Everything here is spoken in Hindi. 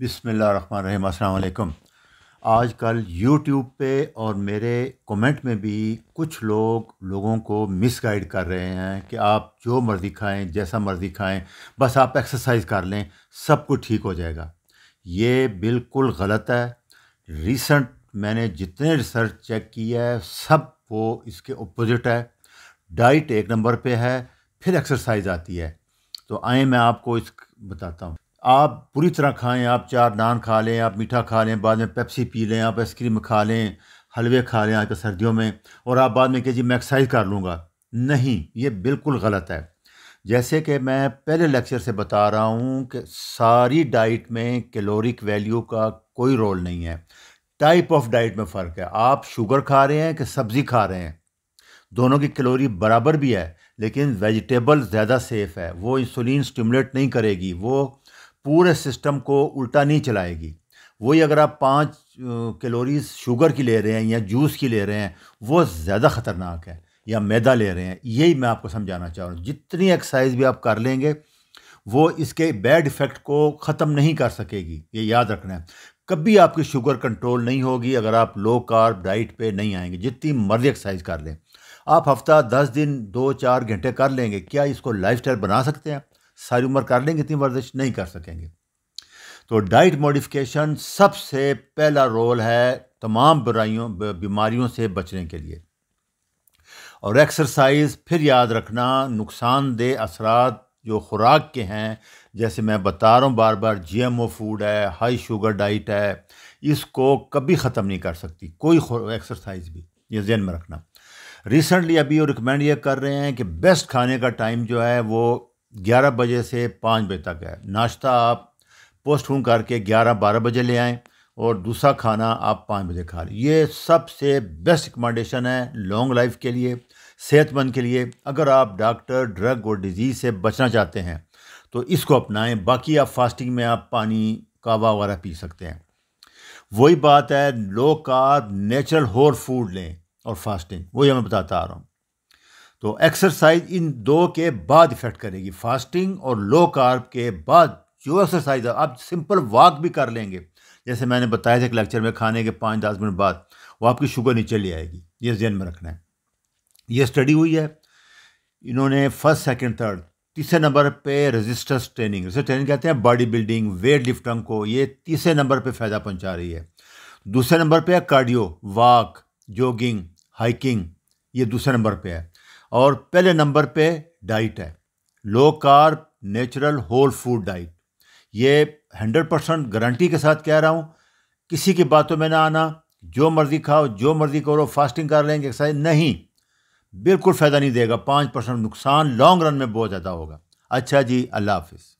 बिसमीम् अल्लाम आज कल यूट्यूब पे और मेरे कमेंट में भी कुछ लोग लोगों को मिसगाइड कर रहे हैं कि आप जो मर्ज़ी खाएं जैसा मर्ज़ी खाएं बस आप एक्सरसाइज कर लें सब कुछ ठीक हो जाएगा ये बिल्कुल गलत है रिसेंट मैंने जितने रिसर्च चेक की है सब वो इसके अपोजिट है डाइट एक नंबर पे है फिर एक्सरसाइज आती है तो आए मैं आपको इस बताता हूँ आप पूरी तरह खाएं आप चार नान खा लें आप मीठा खा लें बाद में पेप्सी पी लें आप आइसक्रीम खा लें हलवे खा लें आजकल सर्दियों में और आप बाद में कहिए जी मैं एक्सरसाइज कर लूँगा नहीं ये बिल्कुल गलत है जैसे कि मैं पहले लेक्चर से बता रहा हूँ कि सारी डाइट में कैलोरिक वैल्यू का कोई रोल नहीं है टाइप ऑफ डाइट में फ़र्क है आप शुगर खा रहे हैं कि सब्ज़ी खा रहे हैं दोनों की कैलोरी बराबर भी है लेकिन वेजिटेबल ज़्यादा सेफ़ है वो इंसुलिन स्टिमुलेट नहीं करेगी वो पूरे सिस्टम को उल्टा नहीं चलाएगी वही अगर आप पाँच कैलोरीज शुगर की ले रहे हैं या जूस की ले रहे हैं वो ज़्यादा ख़तरनाक है या मैदा ले रहे हैं यही मैं आपको समझाना चाह रहा हूँ जितनी एक्सरसाइज भी आप कर लेंगे वो इसके बैड इफ़ेक्ट को ख़त्म नहीं कर सकेगी ये याद रखना है कभी आपकी शुगर कंट्रोल नहीं होगी अगर आप लो कार्ब डाइट पे नहीं आएंगे जितनी मर्जी एक्सरसाइज कर लें आप हफ्ता दस दिन दो चार घंटे कर लेंगे क्या इसको लाइफ बना सकते हैं सारी उम्र कर लेंगे इतनी वर्जिश नहीं कर सकेंगे तो डाइट मॉडिफिकेशन सबसे पहला रोल है तमाम बुराइयों बीमारियों से बचने के लिए और एक्सरसाइज फिर याद रखना नुकसानदेह असरात जो खुराक के हैं जैसे मैं बता रहा हूँ बार बार जीएमओ फूड है हाई शुगर डाइट है इसको कभी ख़त्म नहीं कर सकती कोई एक्सरसाइज भी ये जहन में रखना रिसेंटली अभी वो रिकमेंड ये कर रहे हैं कि बेस्ट खाने का टाइम जो है वो 11 बजे से 5 बजे तक है नाश्ता आप पोस्ट होम करके 11-12 बजे ले आएँ और दूसरा खाना आप पाँच बजे खा लें ये सबसे बेस्ट रिकमेंडेशन है लॉन्ग लाइफ के लिए सेहतमंद के लिए अगर आप डॉक्टर ड्रग और डिजीज़ से बचना चाहते हैं तो इसको अपनाएं बाकी आप फास्टिंग में आप पानी कावा वगैरह पी सकते हैं वही बात है low carb natural whole food लें और फास्टिंग वही मैं बताता आ रहा हूँ तो एक्सरसाइज इन दो के बाद इफ़ेक्ट करेगी फास्टिंग और लो कार्ब के बाद जो एक्सरसाइज आप सिंपल वॉक भी कर लेंगे जैसे मैंने बताया था कि लेक्चर में खाने के पाँच दस मिनट बाद वो आपकी शुगर नीचे ले आएगी ये जहन में रखना है ये स्टडी हुई है इन्होंने फर्स्ट सेकंड थर्ड तीसरे नंबर पे रेजिस्टेंस ट्रेनिंग रेजिस्टेंस ट्रेनिंग कहते हैं बॉडी बिल्डिंग वेट लिफ्टिंग को ये तीसरे नंबर पे फ़ायदा पहुंचा रही है दूसरे नंबर पे है कार्डियो वॉक जॉगिंग हाइकिंग ये दूसरे नंबर पे है और पहले नंबर पे डाइट है low carb natural whole food diet ये हंड्रेड परसेंट गारंटी के साथ कह रहा हूँ किसी की बातों में ना आना जो मर्ज़ी खाओ जो मर्ज़ी करो फास्टिंग कर लेंगे एक्सरसाइज नहीं बिल्कुल फ़ायदा नहीं देगा पाँच परसेंट नुकसान लॉन्ग रन में बहुत ज़्यादा होगा अच्छा जी अल्लाह हाफिज़